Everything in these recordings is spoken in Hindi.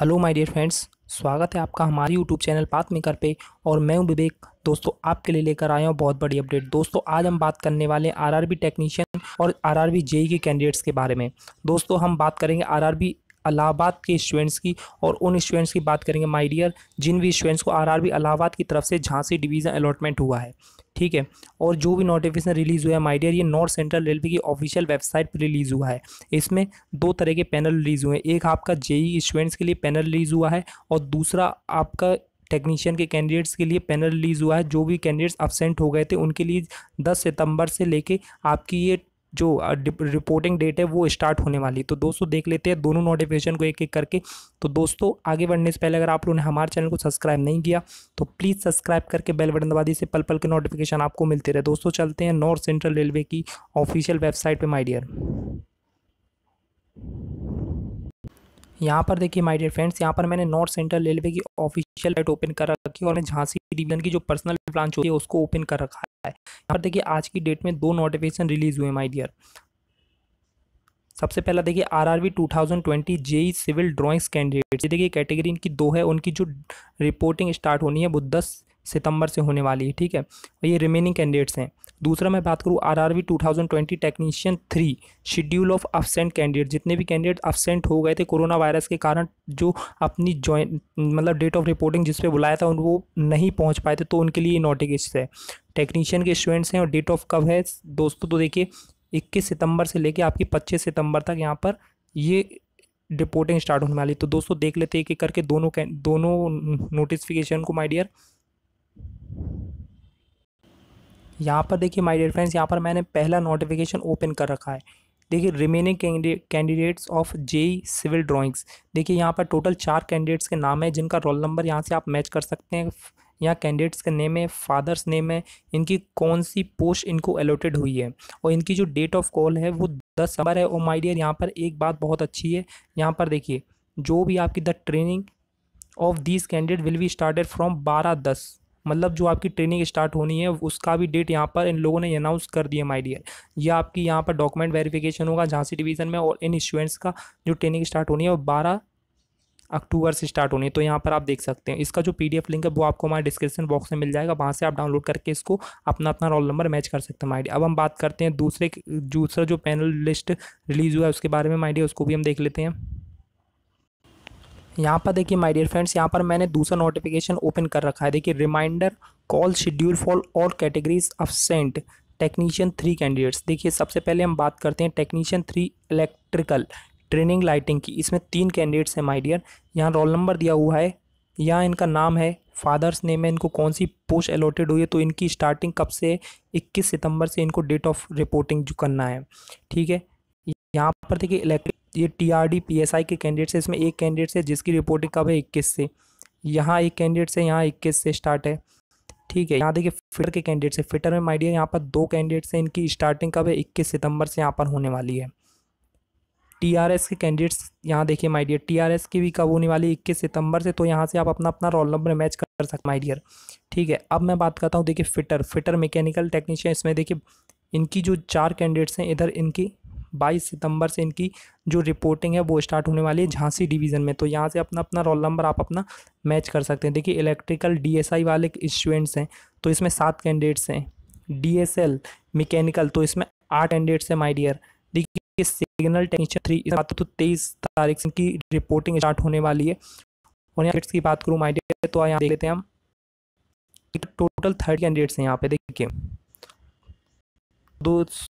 हेलो माय डियर फ्रेंड्स स्वागत है आपका हमारे यूट्यूब चैनल पाथ मेकर पे और मैं हूं विवेक दोस्तों आपके लिए लेकर आया हूं बहुत बड़ी अपडेट दोस्तों आज हम बात करने वाले हैं आरआरबी टेक्नीशियन और आरआरबी जेई के कैंडिडेट्स के बारे में दोस्तों हम बात करेंगे आर इलाहाबाद के स्टूडेंट्स की और उन स्टूडेंट्स की बात करेंगे माई डियर जिन भी स्टूडेंट्स को आर इलाहाबाद की तरफ से झांसी डिवीज़न अलॉटमेंट हुआ है ठीक है और जो भी नोटिफिकेशन रिलीज़ हुआ है माय डियर ये नॉर्थ सेंट्रल रेलवे की ऑफिशियल वेबसाइट पर रिलीज़ हुआ है इसमें दो तरह के पैनल रिलीज़ हुए हैं एक आपका जेई स्टूडेंट्स e के लिए पैनल रिलीज़ हुआ है और दूसरा आपका टेक्नीशियन के कैंडिडेट्स के लिए पैनल रिलीज़ हुआ है जो भी कैंडिडेट्स अब्सेंट हो गए थे उनके लिए दस सितंबर से लेके आपकी ये जो रिपोर्टिंग डेट है वो स्टार्ट होने वाली तो दोस्तों देख लेते हैं दोनों नोटिफिकेशन को एक एक करके तो दोस्तों आगे बढ़ने से पहले अगर आप लोगों ने हमारे चैनल को सब्सक्राइब नहीं किया तो प्लीज़ सब्सक्राइब करके बेल बटन दबा दीजिए पल पल के नोटिफिकेशन आपको मिलते रहे दोस्तों चलते हैं नॉर्थ सेंट्रल रेलवे की ऑफिशियल वेबसाइट पर माई डियर यहाँ पर देखिए माय डियर फ्रेंड्स यहाँ पर मैंने नॉर्थ सेंट्रल रेलवे की ऑफिशियल वेबसाइट ओपन कर रखी है और मैंने झांसी डिवीजन की जो पर्सनल ब्रांच होती है उसको ओपन कर रखा है यहाँ पर देखिए आज की डेट में दो नोटिफिकेशन रिलीज हुए माई डियर सबसे पहला देखिए R R two thousand twenty JE civil drawings candidate ये देखिए कैटेगरी इनकी दो है उनकी जो रिपोर्टिंग स्टार्ट होनी है वो दस सितंबर से होने वाली है ठीक है ये रिमेनिंग कैंडिडेट्स हैं दूसरा मैं बात करूँ R R V two thousand twenty technician three schedule of absent candidate जितने भी कैंडिडेट अपसेंट हो गए थे कोरोना वायरस के कारण जो अपनी ज्वाइन मतलब डेट ऑफ रिपोर्टिंग जिस पे बुलाया था उन वो नहीं पहुंच पाए थे तो उनके लिए नोटिफिकेशन है टेक्नीशियन के स्टूडेंट्स हैं और डेट ऑफ कब है दोस्तों तो देखिए इक्कीस सितंबर से लेके आपकी पच्चीस सितंबर तक यहाँ पर ये रिपोर्टिंग स्टार्ट होने वाली तो दोस्तों देख लेते एक एक करके दोनों दोनों नोटिफिकेशन को माई डियर यहाँ पर देखिए माय डियर फ्रेंड्स यहाँ पर मैंने पहला नोटिफिकेशन ओपन कर रखा है देखिए remaining candidates of JE civil drawings देखिए यहाँ पर टोटल चार कैंडिडेट्स के नाम है जिनका रोल नंबर यहाँ से आप मैच कर सकते हैं यहाँ कैंडिडेट्स के नेम है फादर्स नेम है इनकी कौन सी पोस्ट इनको अलॉटेड हुई है और इनकी जो डेट ऑफ कॉल है वो दस नंबर है और माई डियर यहाँ पर एक बात बहुत अच्छी है यहाँ पर देखिए जो भी आपकी the training of this candidate will be started from बारह दस मतलब जो आपकी ट्रेनिंग स्टार्ट होनी है उसका भी डेट यहाँ पर इन लोगों ने अनाउंस कर दिया माई डियर यह आपकी यहाँ पर डॉक्यूमेंट वेरिफिकेशन होगा झांसी डिवीज़न में और इन स्टूडेंट्स का जो ट्रेनिंग स्टार्ट होनी है वो बारह अक्टूबर से स्टार्ट होनी है तो यहाँ पर आप देख सकते हैं इसका जो पीडीएफ लिंक है वो आपको हमारे डिस्क्रिप्शन बॉक्स में मिल जाएगा वहाँ से आप डाउनलोड करके इसको अपना अपना रोल नंबर मैच कर सकते हैं माइडी अब हम बात करते हैं दूसरे दूसरा जो पैनल लिस्ट रिलीज़ हुआ है उसके बारे में माइडी उसको भी हम देख लेते हैं यहाँ पर देखिए माय डियर फ्रेंड्स यहाँ पर मैंने दूसरा नोटिफिकेशन ओपन कर रखा है देखिए reminder call schedule for all categories of cent technician three candidates देखिए सबसे पहले हम बात करते हैं technician three electrical training lighting की इसमें तीन कैंडिडेट्स हैं माई डियर यहाँ रोल नंबर दिया हुआ है यहाँ इनका नाम है फादर्स नेम है इनको कौन सी पोस्ट अलॉटेड हुई है तो इनकी स्टार्टिंग कब से 21 सितंबर से इनको डेट ऑफ रिपोर्टिंग जो करना है ठीक है यहाँ पर देखिए इलेक्ट्रिक ये T R D P S I के कैंडिडेट्स है इसमें एक कैंडिडेट है जिसकी रिपोर्टिंग कब है इक्कीस से यहाँ एक कैंडिडेट से यहाँ इक्कीस से स्टार्ट है ठीक है यहाँ देखिए फिटर के कैंडिडेट्स है फिटर में माइडिया यहाँ पर दो कैंडिडेट्स हैं इनकी स्टार्टिंग कब है इक्कीस सितंबर से यहाँ पर होने वाली है टीआरएस के कैंडिडेट्स यहाँ देखिए टी आर टीआरएस की भी कब होने वाली इक्कीस सितंबर से तो यहाँ से आप अपना अपना रोल नंबर मैच कर सकते माइडियर ठीक है अब मैं बात करता हूँ देखिए फिटर फिटर मैकेनिकल टेक्नीशियन इसमें देखिए इनकी जो चार कैंडिडेट्स हैं इधर इनकी बाईस सितंबर से इनकी जो रिपोर्टिंग है वो स्टार्ट होने वाली है झांसी डिवीज़न में तो यहाँ से अपना अपना रोल नंबर आप अपना मैच कर सकते हैं देखिए इलेक्ट्रिकल डी वाले स्टूडेंट्स हैं तो इसमें सात कैंडिडेट्स हैं डी एस मैकेनिकल तो इसमें आठ कैंडिडेट्स हैं माई डियर देखिए सिग्नल टेक्नीशियन थ्री तो तेईस तारीख से इनकी रिपोर्टिंग स्टार्ट होने वाली है और यहाँ की बात करूँ माई डियर तो यहाँ देख लेते हैं हम टोटल थर्ड कैंडिडेट्स हैं यहाँ पे देखिए दो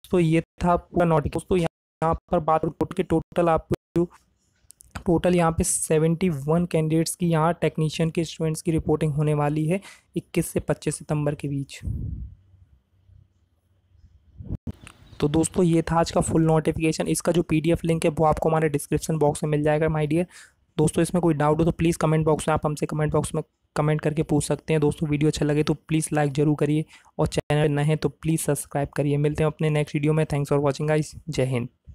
दोस्तों ये था पूरा नोटिक दोस्तों यहाँ पर बात करो के टोटल आप टोटल यहाँ पे सेवेंटी वन कैंडिडेट्स की यहाँ टेक्नीशियन के स्टूडेंट्स की रिपोर्टिंग होने वाली है इक्कीस से पच्चीस सितंबर के बीच तो दोस्तों ये था आज का फुल नोटिफिकेशन इसका जो पीडीएफ लिंक है वो आपको हमारे डिस्क्रिप्शन बॉक्स में मिल जाएगा माय डियर दोस्तों इसमें कोई डाउट हो तो प्लीज़ कमेंट बॉक्स में आप हमसे कमेंट बॉक्स में कमेंट करके पूछ सकते हैं दोस्तों वीडियो अच्छा लगे तो प्लीज़ लाइक जरूर करिए और चैनल नए हैं तो प्लीज़ सब्सक्राइब करिए मिलते हैं अपने नेक्स्ट वीडियो में थैंक्स फॉर वॉचिंग गाइस जय हिंद